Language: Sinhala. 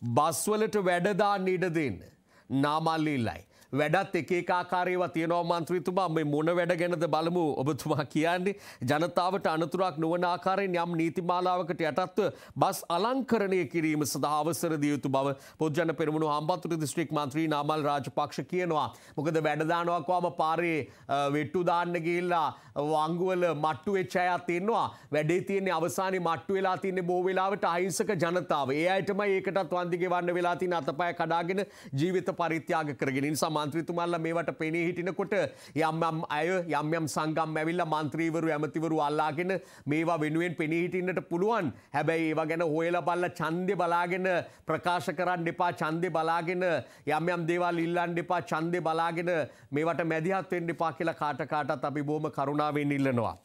බස්වලට වැඩදාන්න ඉඩ දෙන්න. නාමල්ලීල්ලයි. වැඩත් එකේ ආකාරයව තියෙනවා මන්ත්‍රීතුමා මේ මොන වැඩ ගැනද බලමු ඔබතුමා කියන්නේ ජනතාවට අනතුරක් නොවන ආකාරයෙන් යම් නීතිමාලාවකට යටත්ව බස් අලංකරණය කිරීම සඳහා අවසර දිය යුතු බව පොදුජන පෙරමුණු හම්බන්තොට දිස්ත්‍රික් මන්ත්‍රී නාමල් රාජපක්ෂ කියනවා. මොකද වැඩ දානවාකවාම පාරේ වෙට්ටු දාන්න ගිහිල්ලා වංගුවල මට්ටු වෙච්ච අයත් ඉන්නවා. වැඩේ තියෙන්නේ අවසානයේ මට්ටු වෙලා තින්නේ බොහෝ වෙලාවට අහිංසක ජනතාව. ඒ අයටමයි ඒකටත් වන්දි ගෙවන්න වෙලා තියෙන අතපය කඩාගෙන ජීවිත පරිත්‍යාග කරගෙන ඉන්න සමා මන්ත්‍රීතුමල්ල මේවට පෙනී හිටිනකොට යම්ම් අය යම්යම් සංගම් ඇවිල්ල මන්ත්‍රීවරු ඇමතිවරු අල්ලාගෙන මේවා වෙනුවෙන් පෙනී හිටින්නට පුළුවන් හැබැයි ඒවා ගැන හොයල බල්ල චන්දය බලාගෙන ප්‍රකාශ කරන්න එපා චන්දය බලාගෙන යම්යම් දේවල් ඉල්ලන් එපා චන්දය බලාගෙන මේවට මැදිහත්වෙන් එපා කියලා කාටකාටත් අපි බෝම කරුණාවෙන් ඉල්ලනවා.